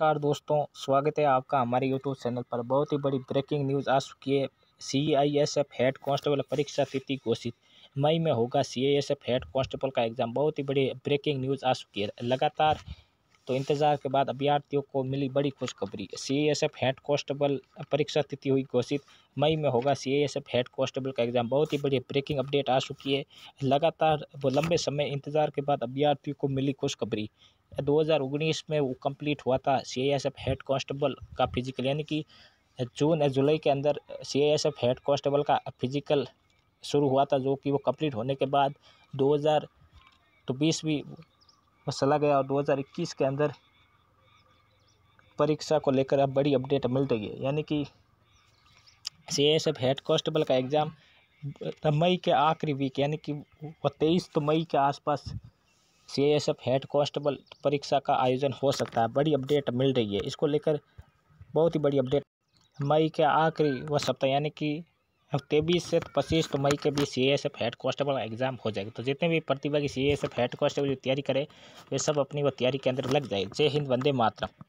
नमस्कार दोस्तों स्वागत है आपका हमारे यूट्यूब चैनल पर बहुत ही बड़ी ब्रेकिंग न्यूज़ आ चुकी है C I S F head constable परीक्षा तिथि घोषित मई में होगा C I S F head constable का एग्ज़ाम बहुत ही बड़ी ब्रेकिंग न्यूज़ आ चुकी है लगातार तो इंतजार के बाद अभ्यर्थियों को मिली बड़ी खुशखबरी C S F head constable परीक्षा तिथि हुई घोषित मई में होगा C S F head constable का एग्जाम बहुत ही बड़ी ब्रेकिंग अपडेट आ चुकी है लगातार वो लंबे समय इंतजार के बाद अभ्यर्थियों को मिली खुशखबरी 2019 में वो कंप्लीट हुआ था C S F head constable का फिजिकल यानी कि जून या जुलाई के अंदर C S F head constable का फिजिकल शुरू हुआ था जो कि वो कंप्लीट होने के बाद दो हज़ार तो भी चला गया और 2021 के अंदर परीक्षा को लेकर अब बड़ी अपडेट मिल रही है यानी कि C S F head constable का एग्ज़ाम मई के आखिरी वीक यानी कि वो तेईस तो मई के आसपास C S F head constable परीक्षा का आयोजन हो सकता है बड़ी अपडेट मिल रही है इसको लेकर बहुत ही बड़ी अपडेट मई के आखिरी वह सप्ताह यानी कि तेईस से पच्चीस तो मई के बीच C S F head constable exam हो जाएगा तो जितने भी प्रतिभागी C S F head constable की तैयारी करें वे सब अपनी वो तैयारी के अंदर लग जाए जय हिंद वंदे मातरम